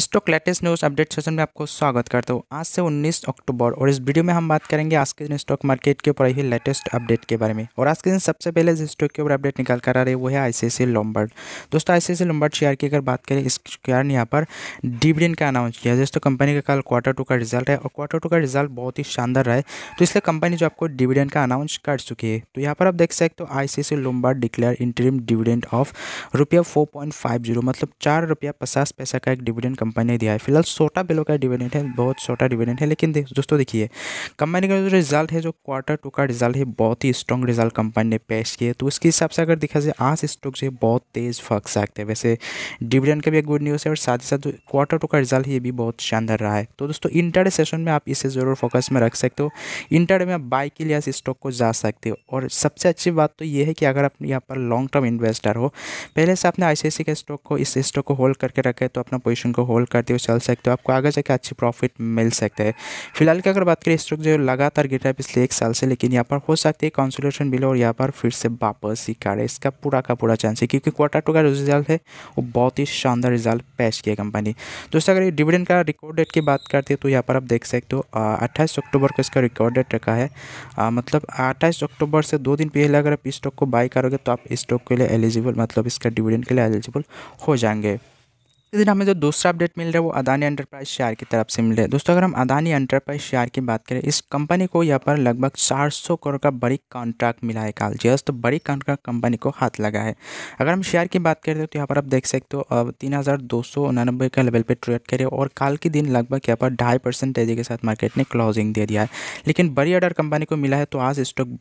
stock latest news update session में आपको स्वागत करता हूँ आज से 19 अक्टूबर और इस वीडियो में हम बात करेंगे आज के दिन स्टॉक मार्केट के ऊपर ही लेटेस्ट अपडेट के बारे में और आज के दिन सबसे पहले जिस स्टॉक के ऊपर अपडेट निकाल कर आ रहे वो है आईसीसी लॉम्बर्ड दोस्तों आईसीसी लॉम्बर्ड शेयर की अगर बात करें इस शेयर ने यहाँ पर डिविडेंड का अनाउंस किया जिस कंपनी का कल क्वार्टर टू का रिजल्ट है और क्वार्टर टू का रिजल्ट बहुत ही शानदार रहा है तो इसलिए कंपनी जो आपको डिविडेंड का अनाउंस कर चुकी है तो यहाँ पर आप देख सकते हो ICICI Lombard declare interim dividend of रुपया फोर मतलब चार रुपया पचास पैसा का एक डिविडेंड कंपनी ने दिया है फिलहाल छोटा बिलो का डिविडेंट है बहुत छोटा डिविडेंट है लेकिन दोस्तों देखिए कंपनी का जो रिजल्ट है जो क्वार्टर टू का रिजल्ट है बहुत ही स्ट्रॉन्ग रिजल्ट कंपनी ने पेश किया तो उसके हिसाब से अगर देखा जाए आज स्टॉक जो है बहुत तेज़ फंक सकते हैं वैसे डिविडेंड का भी एक गुड न्यूज़ है और साथ ही साथ क्वार्टर टू का रिजल्ट ये भी बहुत शानदार रहा है तो दोस्तों इंटर सेशन में आप इसे ज़रूर फोकस में रख सकते हो इंटर में आप बाई के लिए इस स्टॉक को जा सकते हो और सबसे अच्छी बात तो ये है कि अगर आप यहाँ पर लॉन्ग टर्म इन्वेस्टर हो पहले से आपने आई का स्टॉक को इस स्टॉक को होल्ड करके रखे तो अपना पोजिशन को होल्ड करते हुए चल सकते हो आपको आगे जाकर अच्छी प्रॉफिट मिल सकता है फिलहाल की अगर बात करें स्टॉक जो लगातार गिर रहा है पिछले एक साल से लेकिन यहाँ पर हो सकती है कॉन्सोलेशन बिलो और यहाँ पर फिर से वापस ही करे इसका पूरा का पूरा चांस है क्योंकि क्वार्टर टू का रिजल्ट है वो बहुत ही शानदार रिजल्ट पेश किया कंपनी दोस्तों अगर डिविडेंड का रिकॉर्ड डेट की बात करते हैं तो यहाँ पर आप देख सकते हो अट्ठाईस अक्टूबर को इसका रिकॉर्ड डेट रखा है मतलब अट्ठाईस अक्टूबर से दो दिन पहले अगर आप स्टॉक को बाई करोगे तो आप स्टॉक के लिए एलिजिबल मतलब इसका डिविडेंड के लिए एलिजिबल हो जाएंगे इस दिन हमें जो दूसरा अपडेट मिल रहा है वो अदानी एंटरप्राइज शेयर की तरफ से मिल रहा है दोस्तों अगर हम अदानी एंटरप्राइज शेयर की बात करें इस कंपनी को यहाँ पर लगभग 400 करोड़ का बड़ी कॉन्ट्रैक्ट मिला है काल जी तो बड़ी कॉन्ट्रैक्ट कंपनी को हाथ लगा है अगर हम शेयर की बात करें तो यहाँ पर आप देख सकते हो अब तीन का लेवल पर ट्रेड करे और काल के दिन लगभग यहाँ पर ढाई परसेंट तेजी के साथ मार्केट ने क्लोजिंग दे दिया है लेकिन बड़ी ऑर्डर कंपनी को मिला है तो आज स्टॉक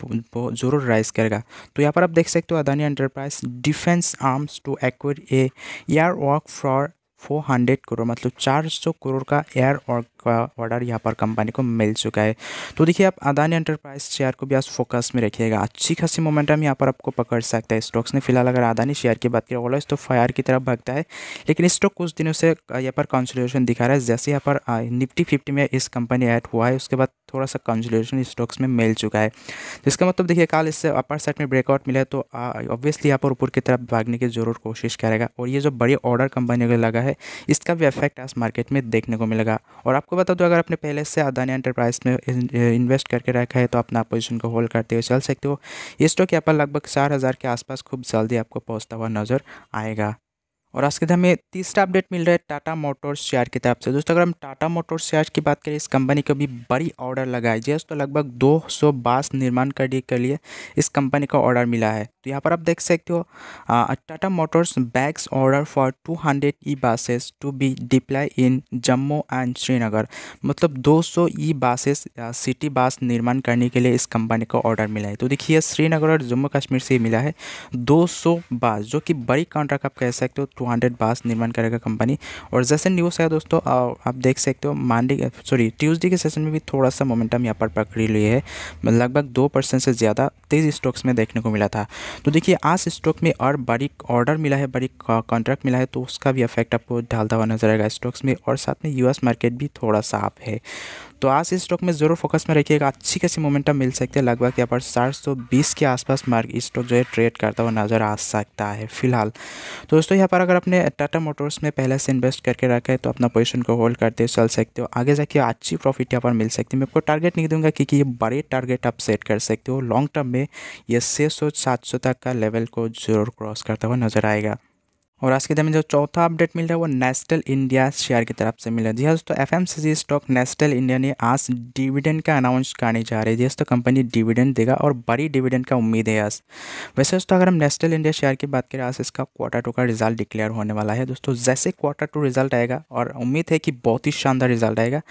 जरूर राइज करेगा तो यहाँ पर आप देख सकते हो Adani enterprise defence arms to acquire a air work for four hundred crore मतलब चार सौ करोड़ का एयर और का ऑर्डर यहाँ पर कंपनी को मिल चुका है तो देखिए आप अदानी एंटरप्राइज शेयर को भी आज फोकस में रखिएगा अच्छी खासी मोमेंटम यहाँ पर आपको पकड़ सकता है स्टॉक्स ने फिलहाल अगर अदानी शेयर की बात करें ऑलवेज तो फायर की तरफ भागता है लेकिन स्टॉक कुछ दिनों से यहाँ पर कंसोलिडेशन दिखा रहा है जैसे यहाँ पर निफ्टी फिफ्टी में इस कंपनी ऐड हुआ है उसके बाद थोड़ा सा कंजुलेशन स्टॉक्स में मिल चुका है तो इसका मतलब देखिए कल इससे अपर साइड में ब्रेकआउट मिला है तो ऑब्वियसली यहाँ पर ऊपर की तरफ भागने की जरूर कोशिश करेगा और ये जो बड़ी ऑर्डर कंपनी को लगा है इसका भी इफेक्ट आज मार्केट में देखने को मिलेगा और आप आपको बता दूँ अगर आपने पहले से अदानी एंटरप्राइज में इन्वेस्ट करके रखा है तो अपना पोजिशन को होल्ड करते हुए चल सकते हो ये स्टॉक यहाँ पर लगभग चार हज़ार के आसपास खूब जल्दी आपको पहुँचता हुआ नज़र आएगा और आज के दिन हमें तीसरा अपडेट मिल रहा है टाटा मोटर्स शेयर की तरफ से दोस्तों अगर हम टाटा मोटर्स शेयर की बात करें इस कंपनी को भी बड़ी ऑर्डर लगा है जैसे तो लगभग दो सौ बास निर्माण करने के लिए इस कंपनी का ऑर्डर मिला है तो यहाँ पर आप देख सकते हो Tata motors bags order for two hundred E buses to be deploy in Jammu and Srinagar मतलब दो सौ ई बासेस सिटी बास निर्माण करने के लिए इस कंपनी का ऑर्डर मिला है तो देखिए श्रीनगर और जम्मू कश्मीर से मिला है दो सौ बास जो कि बड़ी कॉन्ट्रैक्ट आप कह सकते हो टू हंड्रेड बास निर्माण करेगा कंपनी और जैसे न्यूज़ है दोस्तों आप देख सकते हो मंडे सॉरी ट्यूजडे के सेशन में भी थोड़ा सा मोमेंटम यहाँ पर पकड़ी हुई है लगभग दो परसेंट से ज़्यादा तेज स्टॉक्स में देखने को मिला था तो देखिए आज स्टॉक में और बड़ी ऑर्डर मिला है बड़ी कॉन्ट्रैक्ट मिला है तो उसका भी इफेक्ट आपको डालता हुआ नजर आएगा स्टॉक्स में और साथ में यूएस मार्केट भी थोड़ा सा आप है तो आज इस स्टॉक में ज़रूर फोकस में रखिएगा अच्छी खासी मोमेंटम मिल सकती है लगभग यहाँ पर चार सौ बीस के आसपास मार्ग स्टॉक जो है ट्रेड करता हुआ नज़र आ सकता है फिलहाल तो दोस्तों यहाँ पर अगर अपने टाटा मोटर्स में पहले से इन्वेस्ट करके है तो अपना पोजिशन को होल्ड करते हुए चल सकते हो आगे जाके अच्छी प्रॉफिट यहाँ पर मिल सकती है मैं आपको टारगेट नहीं दूंगा क्योंकि ये बड़े टारगेट आप सेट कर सकते हो लॉन्ग टर्म में ये छः सौ सात सौ तक का लेवल को जरूर क्रॉस करता हुआ नज़र आएगा और आज के दिन में जो चौथा अपडेट मिल रहा है वो नेस्टल इंडिया शेयर की तरफ से मिल रहा है जी हाँ दोस्तों एफ स्टॉक नेस्टल इंडिया ने आज डिविडेंड का अनाउंस करने जा रही है जी हाँ दोस्तों कंपनी डिविडेंड देगा और बड़ी डिविडेंड का उम्मीद है आज वैसे दोस्तों अगर हम नेस्टल इंडिया शेयर की बात करें आज इसका क्वार्टर टू का रिजल्ट डिक्लेयर होने वाला है दोस्तों जैसे क्वार्टर टू रिजल्ट आएगा और उम्मीद है कि बहुत ही शानदार रिजल्ट आएगा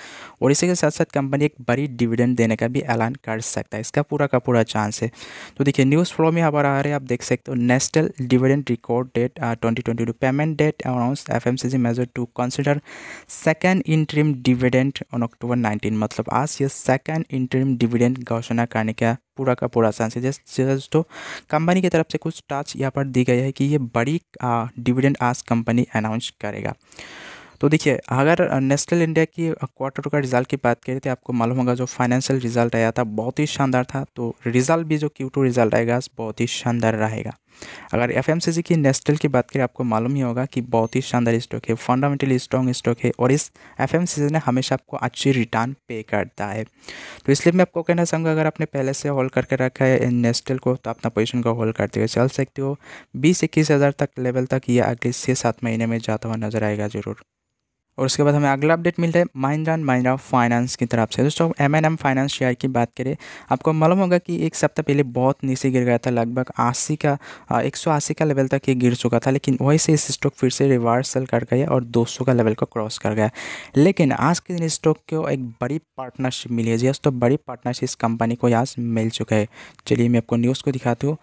और इसी के साथ साथ कंपनी एक बड़ी डिविडेंड देने का भी ऐलान कर सकता है इसका पूरा का पूरा चांस है तो देखिए न्यूज़ फ्लो में यहाँ पर आ रहे है आप देख सकते हो Nestle dividend record date twenty due to payment date announced FMCG measure to consider second interim dividend on October 19 मतलब आज ये second interim dividend घोषणा करने का पूरा का पूरा चांस है जैसे तो कंपनी की तरफ से कुछ टच यहाँ पर दी गई है कि ये बड़ी डिविडेंड आज कंपनी अनाउंस करेगा तो देखिए अगर नेशनल इंडिया की क्वार्टर का रिजल्ट की बात करें तो आपको मालूम होगा जो फाइनेंशियल रिजल्ट आया था बहुत ही शानदार था तो रिजल्ट भी जो क्यू टू रिजल्ट आएगा बहुत ही शानदार रहेगा अगर एफ एम की नेस्टल की बात करें आपको मालूम ही होगा कि बहुत ही शानदार स्टॉक है फंडामेंटली स्ट्रॉन्ग स्टॉक है और इस एफ एम ने हमेशा आपको अच्छी रिटर्न पे करता है तो इसलिए मैं आपको कहना चाहूँगा अगर आपने पहले से होल्ड करके रखा है नेस्टल को तो अपना पोजिशन को होल्ड करते हुए चल सकते हो बीस इक्कीस हज़ार तक लेवल तक यह अगले छः सात महीने में जाता हुआ नजर आएगा जरूर और उसके बाद हमें अगला अपडेट मिलता है महिंद्रा एंड महिंद्रा फाइनेंस की तरफ से दोस्तों M N M finance share की बात करें आपको मालूम होगा कि एक सप्ताह पहले बहुत नीचे गिर गया था लगभग अस्सी का एक सौ अस्सी का लेवल तक ये गिर चुका था लेकिन वहीं से इस स्टॉक फिर से रिवर्सल कर गया और दो सौ का लेवल को क्रॉस कर गया लेकिन आज के दिन स्टॉक को एक बड़ी पार्टनरशिप मिली है जी दोस्तों बड़ी पार्टनरशिप इस कंपनी को आज मिल चुका है चलिए मैं आपको न्यूज़ को दिखाती हूँ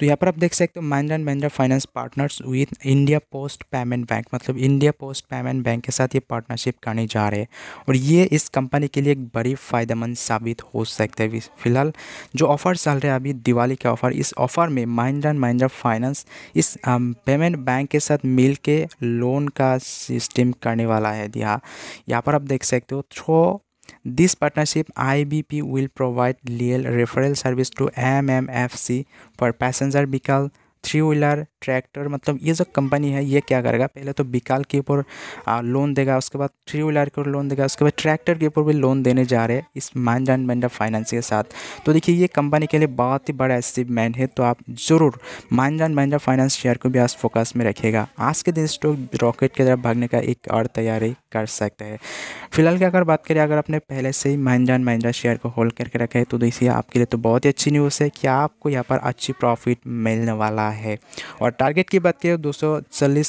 तो यहाँ पर आप देख सकते हो Mahindra and Mahindra finance partners with India post payment bank मतलब इंडिया पोस्ट पेमेंट बैंक के साथ ये पार्टनरशिप करने जा रहे हैं और ये इस कंपनी के लिए एक बड़ी फ़ायदेमंद साबित हो सकता है फिलहाल जो ऑफ़र चल रहे अभी दिवाली के ऑफ़र इस ऑफ़र में महिंद्रा एंड महिंद्रा फाइनेंस इस पेमेंट बैंक के साथ मिल लोन का सिस्टम करने वाला है दिया यहाँ पर आप देख सकते हो थ्रो विल प्रोवाइड लियल referral service to M M F C for passenger vehicle three wheeler tractor मतलब ये जो कंपनी है ये क्या करेगा पहले तो बिकाल के ऊपर लोन देगा उसके बाद थ्री व्हीलर के ऊपर लोन देगा उसके बाद ट्रैक्टर के ऊपर भी लोन देने जा रहे हैं इस मान एंड मंडा फाइनेंस के साथ तो देखिए ये कंपनी के लिए बहुत ही बड़ा अचीवमेंट है तो आप ज़रूर मान एंड मंडा फाइनेंस शेयर को भी आज फोकस में रखेगा आज के दिन स्टॉक रॉकेट की तरफ भागने का एक और तैयारी कर सकते हैं फिलहाल की अगर बात करें अगर आपने पहले से ही महिंद्रा एंड महिंद्रा शेयर को होल्ड करके रखा है तो देखिए आपके लिए तो बहुत ही अच्छी न्यूज़ है कि आपको यहाँ पर अच्छी प्रॉफिट मिलने वाला है और टारगेट की बात करें दो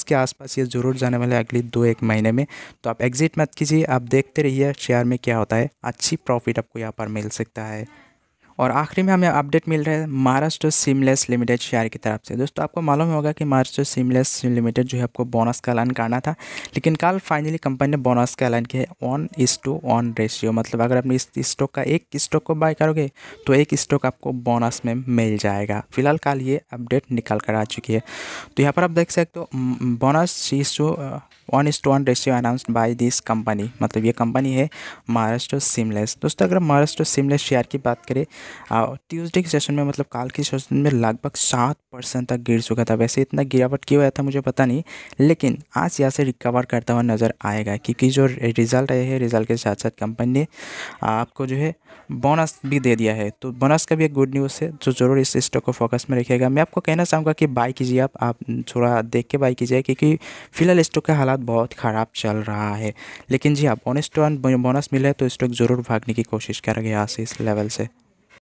के आसपास ये ज़रूर जाने वाले अगले दो एक महीने में तो आप एग्ज़िट मत कीजिए आप देखते रहिए शेयर में क्या होता है अच्छी प्रॉफिट आपको यहाँ पर मिल सकता है और आखिरी में हमें अपडेट मिल रहा है महाराष्ट्र सिमलेस लिमिटेड शेयर की तरफ से दोस्तों आपको मालूम होगा कि महाराष्ट्र सिमलेस लिमिटेड जो है आपको बोनस का ऐलान करना था लेकिन कल फाइनली कंपनी ने बोनस का ऐलान किया है ऑन इस टू ऑन रेशियो मतलब अगर आपने इस स्टॉक का एक स्टॉक को बाय करोगे तो एक स्टॉक आपको बोनस में मिल जाएगा फिलहाल कल ये अपडेट निकल कर आ चुकी है तो यहाँ पर आप देख सकते हो बोनस mm, इस mm, one is to one ratio announced by this company मतलब ये कंपनी है महाराष्ट्र सिमलेस दोस्तों अगर महाराष्ट्र सिमलेस शेयर की बात करें ट्यूजडे के सेशन में मतलब काल के सेशन में लगभग सात परसेंट तक गिर चुका था वैसे इतना गिरावट क्यों आया था मुझे पता नहीं लेकिन आज यहाँ से रिकवर करता हुआ नज़र आएगा क्योंकि जो रिज़ल्ट आया है रिज़ल्ट के साथ साथ कंपनी ने आपको जो है बोनस भी दे दिया है तो बोनस का भी एक गुड न्यूज़ है जो जरूर इस स्टॉक को फोकस में रखेगा मैं आपको कहना चाहूँगा कि बाई कीजिए आप, आप थोड़ा देख के बाई कीजिए क्योंकि फ़िलहाल स्टॉक का हालात हालात बहुत ख़राब चल रहा है लेकिन जी हाँ बोनस टू बोनस मिले तो स्टॉक ज़रूर भागने की कोशिश करेंगे यहाँ से इस लेवल से